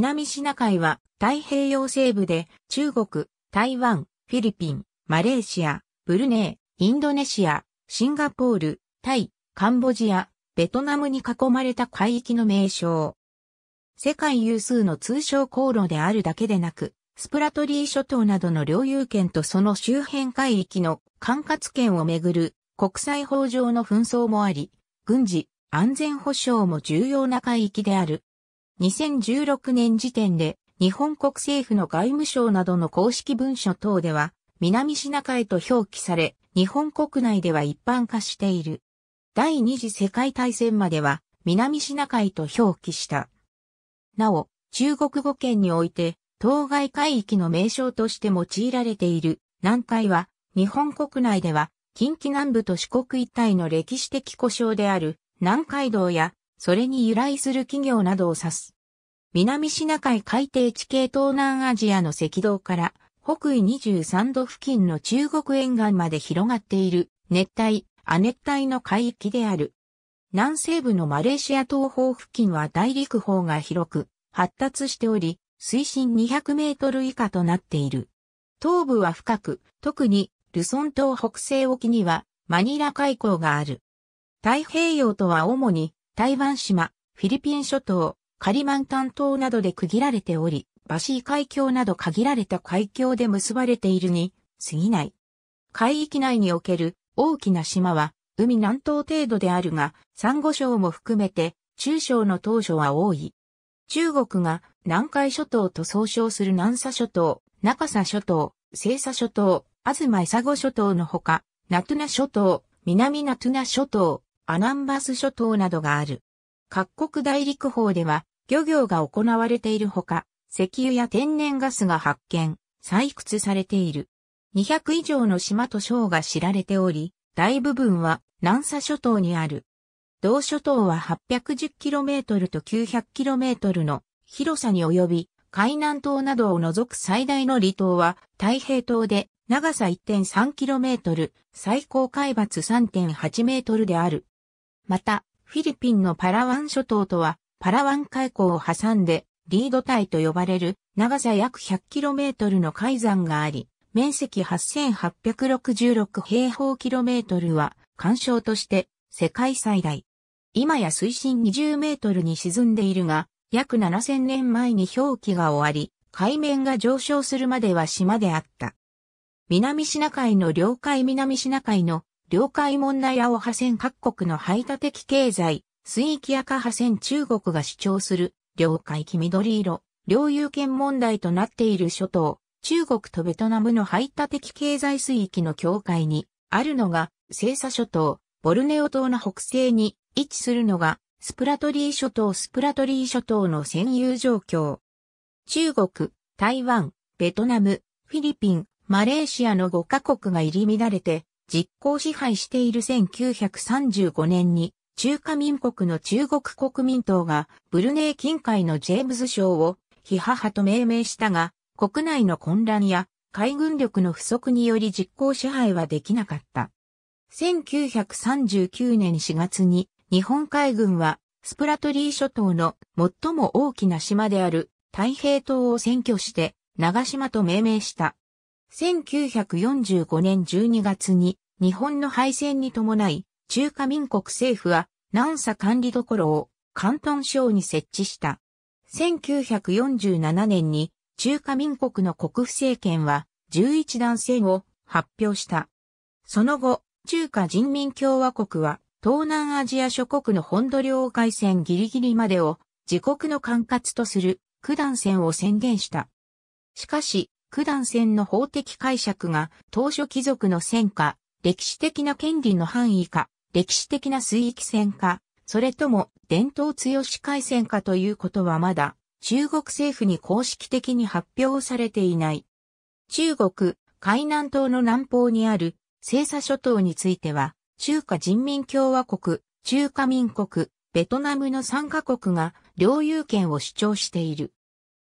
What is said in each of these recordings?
南シナ海は太平洋西部で中国、台湾、フィリピン、マレーシア、ブルネイ、インドネシア、シンガポール、タイ、カンボジア、ベトナムに囲まれた海域の名称。世界有数の通商航路であるだけでなく、スプラトリー諸島などの領有権とその周辺海域の管轄権をめぐる国際法上の紛争もあり、軍事、安全保障も重要な海域である。2016年時点で日本国政府の外務省などの公式文書等では南シナ海と表記され、日本国内では一般化している。第二次世界大戦までは南シナ海と表記した。なお、中国語圏において、当該海域の名称として用いられている南海は、日本国内では、近畿南部と四国一帯の歴史的故障である南海道や、それに由来する企業などを指す。南シナ海海底地形東南アジアの赤道から北緯23度付近の中国沿岸まで広がっている熱帯、亜熱帯の海域である。南西部のマレーシア東方付近は大陸方が広く発達しており、水深200メートル以下となっている。東部は深く、特にルソン島北西沖にはマニラ海溝がある。太平洋とは主に台湾島、フィリピン諸島、カリマンタン島などで区切られており、バシー海峡など限られた海峡で結ばれているに過ぎない。海域内における大きな島は海南東程度であるが、サンゴ礁も含めて中小の島初は多い。中国が南海諸島と総称する南沙諸島、中沙諸島、西沙諸島、東イサゴ諸島のほか、ナトゥナ諸島、南ナトゥナ諸島、アナンバス諸島などがある。各国大陸法では漁業が行われているほか、石油や天然ガスが発見、採掘されている。200以上の島と省が知られており、大部分は南沙諸島にある。同諸島は 810km と 900km の広さに及び、海南島などを除く最大の離島は太平島で長さ 1.3km、最高海抜 3.8m である。また、フィリピンのパラワン諸島とはパラワン海溝を挟んで、リード帯と呼ばれる長さ約 100km の海山があり、面積8866平方キロメートルは、干渉として世界最大。今や水深20メートルに沈んでいるが、約7000年前に氷期が終わり、海面が上昇するまでは島であった。南シナ海の領海南シナ海の領海問題青波線各国の排他的経済、水域赤派線中国が主張する、領海黄緑色、領有権問題となっている諸島、中国とベトナムの排他的経済水域の境界に、あるのが、西沙諸島、ボルネオ島の北西に位置するのが、スプラトリー諸島スプラトリー諸島の占有状況。中国、台湾、ベトナム、フィリピン、マレーシアの5カ国が入り乱れて、実効支配している1935年に中華民国の中国国民党がブルネイ近海のジェームズ賞をハハと命名したが、国内の混乱や海軍力の不足により実効支配はできなかった。1939年4月に日本海軍はスプラトリー諸島の最も大きな島である太平島を占拠して長島と命名した。1945年12月に日本の敗戦に伴い中華民国政府は南沙管理どころを関東省に設置した。1947年に中華民国の国府政権は11段線を発表した。その後、中華人民共和国は東南アジア諸国の本土領海線ギリギリまでを自国の管轄とする九段線を宣言した。しかし、九段線の法的解釈が当初貴族の戦果、歴史的な権利の範囲か、歴史的な水域戦か、それとも伝統強し海戦かということはまだ中国政府に公式的に発表されていない。中国、海南島の南方にある西沙諸島については、中華人民共和国、中華民国、ベトナムの3カ国が領有権を主張している。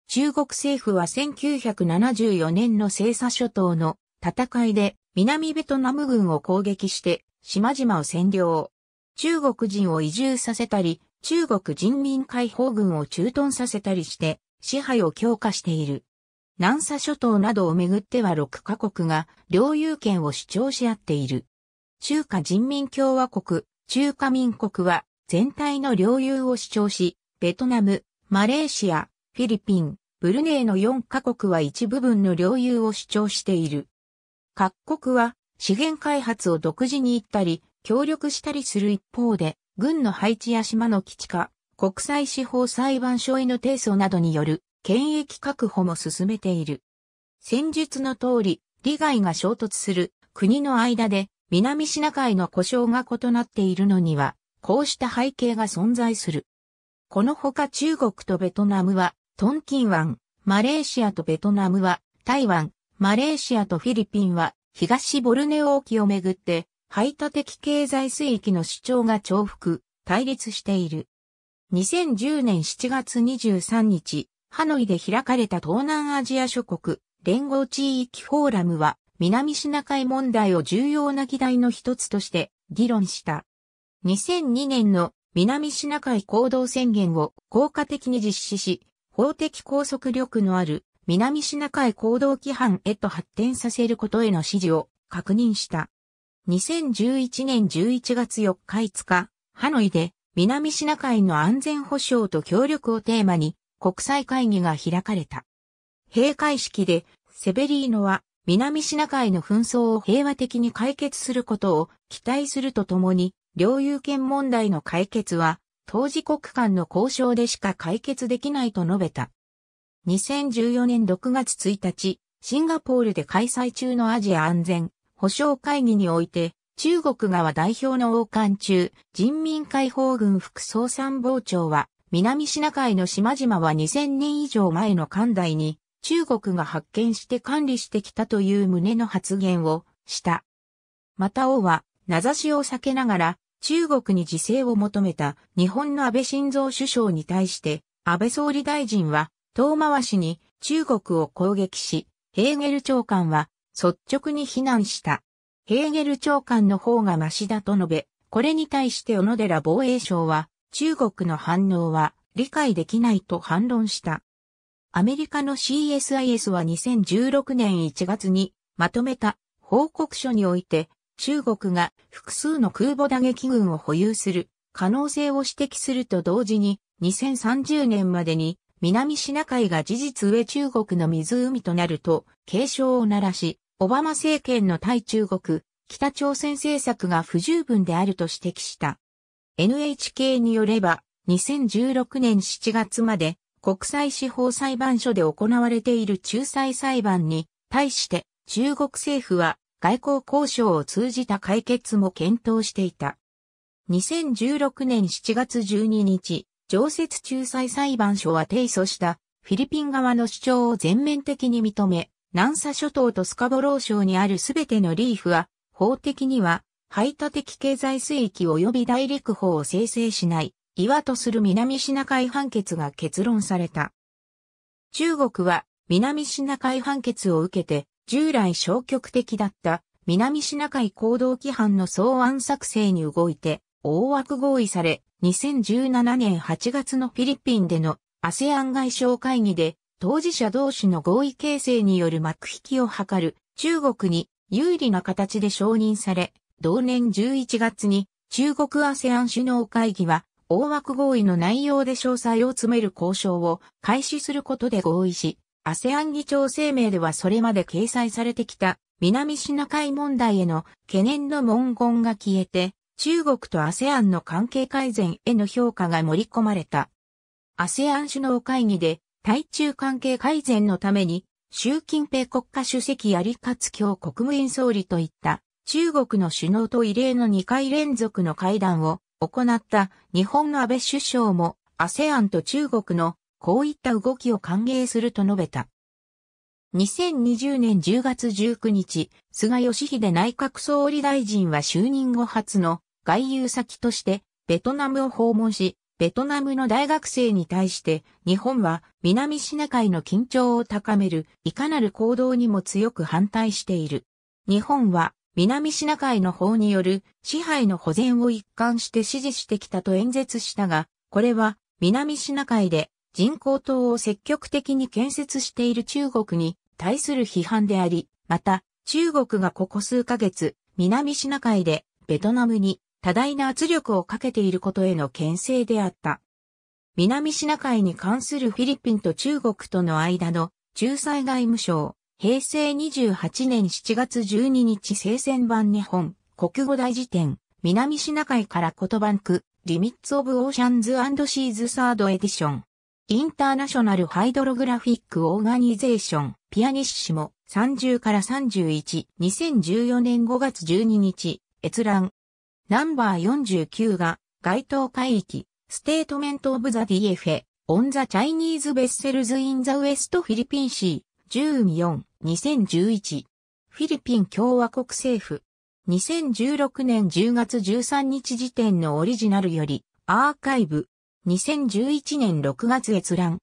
中国政府は1974年の西沙諸島の戦いで南ベトナム軍を攻撃して島々を占領。中国人を移住させたり、中国人民解放軍を駐屯させたりして、支配を強化している。南沙諸島などをめぐっては6カ国が領有権を主張し合っている。中華人民共和国、中華民国は全体の領有を主張し、ベトナム、マレーシア、フィリピン、ブルネイの4カ国は一部分の領有を主張している。各国は資源開発を独自に行ったり、協力したりする一方で、軍の配置や島の基地化、国際司法裁判所への提訴などによる権益確保も進めている。戦術の通り、利害が衝突する国の間で南シナ海の故障が異なっているのには、こうした背景が存在する。このほか中国とベトナムは、トンキン湾、マレーシアとベトナムは、台湾、マレーシアとフィリピンは、東ボルネオ沖をめぐって、排他的経済水域の主張が重複、対立している。2010年7月23日、ハノイで開かれた東南アジア諸国連合地域フォーラムは、南シナ海問題を重要な議題の一つとして議論した。2002年の南シナ海行動宣言を効果的に実施し、法的拘束力のある南シナ海行動規範へと発展させることへの指示を確認した。2011年11月4日5日、ハノイで南シナ海の安全保障と協力をテーマに国際会議が開かれた。閉会式でセベリーノは南シナ海の紛争を平和的に解決することを期待するとともに、領有権問題の解決は当事国間の交渉でしか解決できないと述べた。2014年6月1日、シンガポールで開催中のアジア安全保障会議において、中国側代表の王冠中、人民解放軍副総参謀長は、南シナ海の島々は2000年以上前の艦隊に、中国が発見して管理してきたという旨の発言をした。また王は、名指しを避けながら、中国に自制を求めた日本の安倍晋三首相に対して、安倍総理大臣は遠回しに中国を攻撃し、ヘーゲル長官は率直に非難した。ヘーゲル長官の方がマシだと述べ、これに対して小野寺防衛省は、中国の反応は理解できないと反論した。アメリカの CSIS は2016年1月にまとめた報告書において、中国が複数の空母打撃群を保有する可能性を指摘すると同時に、2030年までに南シナ海が事実上中国の湖となると、警鐘を鳴らし、オバマ政権の対中国、北朝鮮政策が不十分であると指摘した。NHK によれば、2016年7月まで国際司法裁判所で行われている仲裁裁判に対して中国政府は外交交渉を通じた解決も検討していた。2016年7月12日、常設仲裁裁判所は提訴したフィリピン側の主張を全面的に認め、南沙諸島とスカボロー省にあるすべてのリーフは、法的には、排他的経済水域及び大陸法を生成しない、岩とする南シナ海判決が結論された。中国は、南シナ海判決を受けて、従来消極的だった南シナ海行動規範の草案作成に動いて、大枠合意され、2017年8月のフィリピンでの ASEAN 外相会議で当事者同士の合意形成による幕引きを図る中国に有利な形で承認され、同年11月に中国 ASEAN 首脳会議は大枠合意の内容で詳細を詰める交渉を開始することで合意し、ASEAN 議長声明ではそれまで掲載されてきた南シナ海問題への懸念の文言が消えて、中国と ASEAN の関係改善への評価が盛り込まれた。ASEAN 首脳会議で対中関係改善のために習近平国家主席や李克強国務院総理といった中国の首脳と異例の2回連続の会談を行った日本の安倍首相も ASEAN と中国のこういった動きを歓迎すると述べた。2020年10月19日、菅義偉内閣総理大臣は就任後初の外遊先としてベトナムを訪問し、ベトナムの大学生に対して日本は南シナ海の緊張を高めるいかなる行動にも強く反対している。日本は南シナ海の法による支配の保全を一貫して支持してきたと演説したが、これは南シナ海で人工島を積極的に建設している中国に対する批判であり、また中国がここ数ヶ月南シナ海でベトナムに多大な圧力をかけていることへの牽制であった。南シナ海に関するフィリピンと中国との間の仲裁外務省、平成28年7月12日聖戦版日本、国語大辞典、南シナ海から言葉んく、リミッツ・オブ・オーシャンズ・シーズ・サード・エディション。インターナショナル・ハイドログラフィック・オーガニゼーション、ピアニッシモ、30から31、2014年5月12日、閲覧。ナンバー49が、該当海域、ステートメント・オブ・ザ・ディエフェ、オン・ザ・チャイニーズ・ベッセルズ・イン・ザ・ウエスト・フィリピン・シー、14、2011。フィリピン共和国政府。2016年10月13日時点のオリジナルより、アーカイブ。2011年6月閲覧。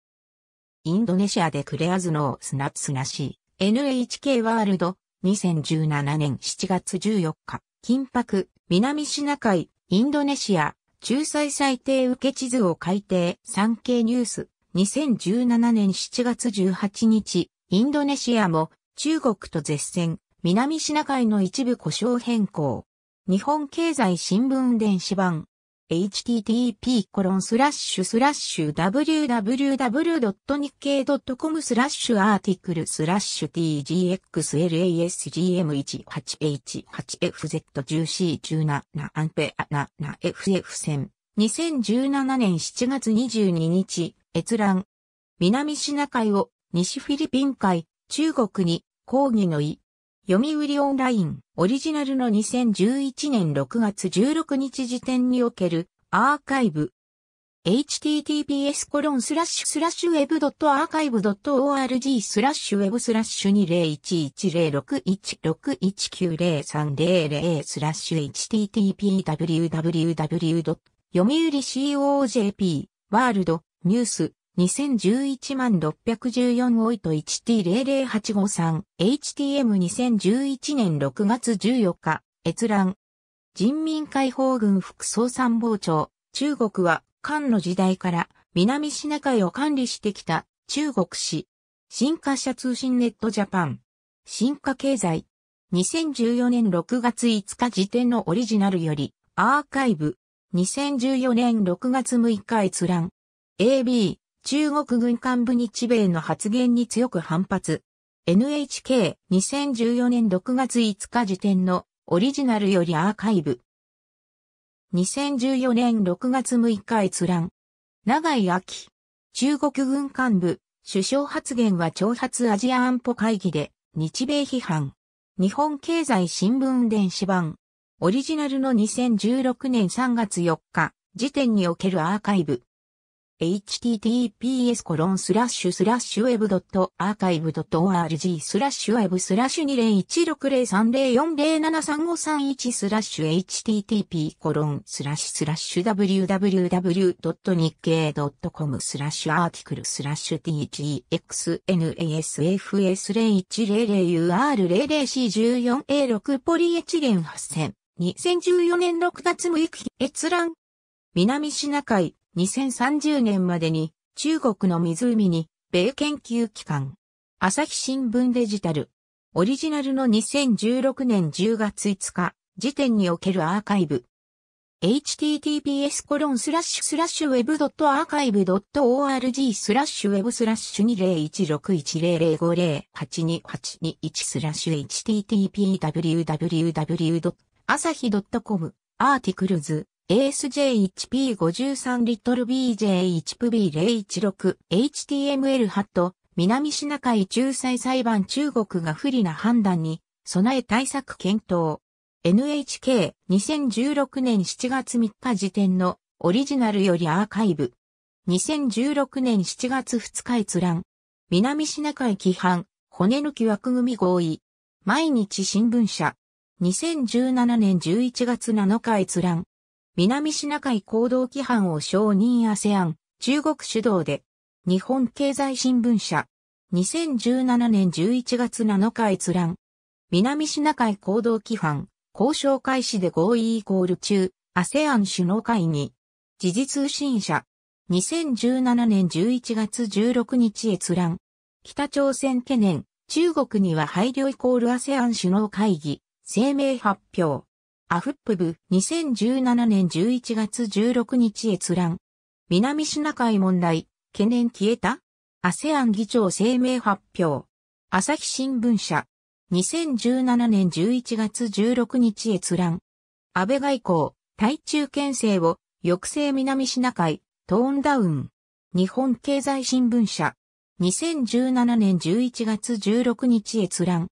インドネシアでクレアズノースナスナシー、NHK ワールド、2017年7月14日、金箔、南シナ海、インドネシア、仲裁裁定受け地図を改定、産経ニュース、2017年7月18日、インドネシアも中国と絶戦、南シナ海の一部故障変更。日本経済新聞電子版。http://www.nikkei.com スラッシュアーティクルスラッシュ t g x l a s g m 1 8 h 8 f z 1 0 c 1 7アンペアナナ FF 戦2017年7月22日閲覧南シナ海を西フィリピン海中国に抗議の意読売オンライン、オリジナルの2011年6月16日時点におけるアーカイブ。https コロンスラッシュスラッシュウェブドットアーカイブドット org スラッシュウェブスラッシュ20110616190300スラッシュ http www. 読売 COJP ワールドニュース2011万614オイ 1T00853、HTM2011 年6月14日、閲覧。人民解放軍副総参謀長、中国は、漢の時代から、南シナ海を管理してきた、中国史。新華社通信ネットジャパン。新華経済。2014年6月5日時点のオリジナルより、アーカイブ。2014年6月6日閲覧。AB、中国軍幹部日米の発言に強く反発。NHK2014 年6月5日時点のオリジナルよりアーカイブ。2014年6月6日閲覧。長井秋。中国軍幹部、首相発言は挑発アジア安保会議で日米批判。日本経済新聞電子版。オリジナルの2016年3月4日時点におけるアーカイブ。https コロンスラッシュスラッシュウェブドットアーカイブドット org スラッシュウェブスラッシュ20160304073531スラッシュ http コロンスラッシュスラッシュ www.nikkei.com スラッシュアーティクルスラッシュ tgxnasf010ur00c14a6 ポリエチレン8000 2014年6月6日閲覧南シナ海2030年までに中国の湖に米研究機関朝日新聞デジタルオリジナルの2016年10月5日時点におけるアーカイブ https コロンスラッシュスラッシュウェブドットアーカイブドット org スラッシュウェブスラッシュ20161005082821スラッシュ http www. 朝日 .com アーティクルズ ASJ1P53 リットル BJ1PB016 HTML ハット南シナ海仲裁裁判中国が不利な判断に備え対策検討 NHK 2016年7月3日時点のオリジナルよりアーカイブ2016年7月2日閲覧南シナ海規範骨抜き枠組み合意毎日新聞社2017年11月7日閲覧南シナ海行動規範を承認 ASEAN、中国主導で、日本経済新聞社、2017年11月7日閲覧、南シナ海行動規範、交渉開始で合意イコール中、ASEAN 首脳会議、時事通信社、2017年11月16日閲覧、北朝鮮懸念、中国には配慮イコール ASEAN 首脳会議、声明発表。アフップ部2017年11月16日閲覧。南シナ海問題、懸念消えたアセアン議長声明発表。朝日新聞社。2017年11月16日閲覧。安倍外交、対中牽制を、抑制南シナ海、トーンダウン。日本経済新聞社。2017年11月16日閲覧。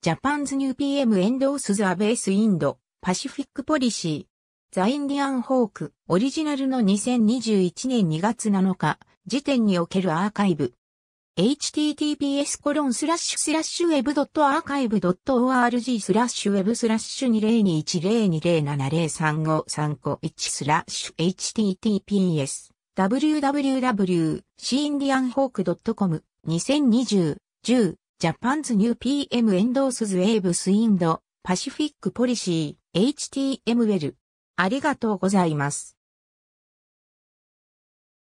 ジャパンズニュー PM エンドースズアベースインド。パシフィックポリシー。ザ・インディアン・ホーク、オリジナルの2021年2月7日、時点におけるアーカイブ。https コロンスラッシュスラッシュウェブドットアーカイブドット org スラッシュウェブスラッシュ2 0 2 1 0 2 0 7 0 3 5 3個1スラッシュ https www.cindianhawk.com2020 10 Japan's New PM エンドースズウェーブスインドパシフィックポリシー HTML。ありがとうございます。